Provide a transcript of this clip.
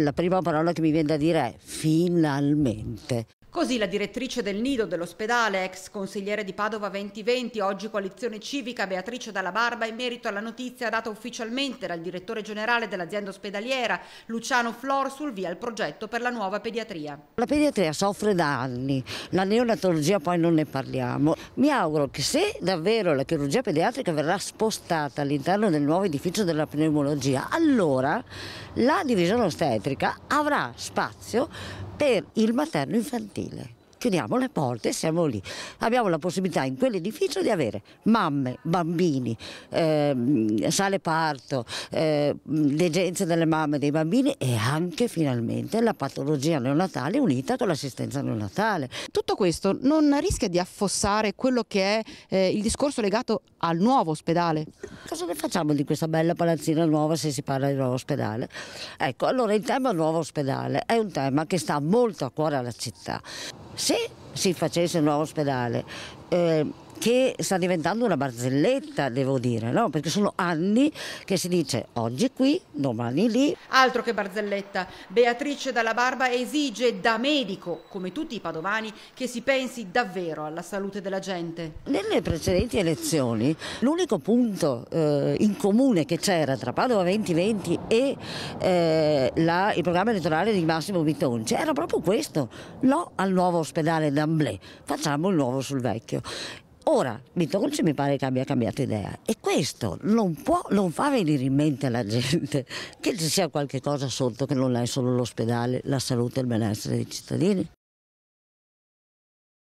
La prima parola che mi viene da dire è finalmente. Così la direttrice del nido dell'ospedale, ex consigliere di Padova 2020, oggi coalizione civica Beatrice Dalla Barba, in merito alla notizia data ufficialmente dal direttore generale dell'azienda ospedaliera Luciano Flor sul via al progetto per la nuova pediatria. La pediatria soffre da anni, la neonatologia poi non ne parliamo. Mi auguro che se davvero la chirurgia pediatrica verrà spostata all'interno del nuovo edificio della pneumologia, allora la divisione ostetrica avrà spazio per il materno infantile chiudiamo le porte e siamo lì. Abbiamo la possibilità in quell'edificio di avere mamme, bambini, eh, sale parto, eh, degenze delle mamme e dei bambini e anche finalmente la patologia neonatale unita con l'assistenza neonatale. Tutto questo non rischia di affossare quello che è eh, il discorso legato al nuovo ospedale? Cosa ne facciamo di questa bella palazzina nuova se si parla di nuovo ospedale? Ecco, allora il tema nuovo ospedale è un tema che sta molto a cuore alla città se si facesse un nuovo ospedale eh, che sta diventando una barzelletta, devo dire, no? perché sono anni che si dice oggi qui, domani lì. Altro che barzelletta, Beatrice Dalla Barba esige da medico, come tutti i padovani, che si pensi davvero alla salute della gente. Nelle precedenti elezioni l'unico punto eh, in comune che c'era tra Padova 2020 e eh, la, il programma elettorale di Massimo Bitonci era proprio questo, no al nuovo ospedale d'Amblè, facciamo il nuovo sul vecchio vecchio. Ora Vito Dolce mi pare che abbia cambiato idea e questo non può non fa venire in mente alla gente che ci sia qualche cosa sotto che non è solo l'ospedale, la salute e il benessere dei cittadini.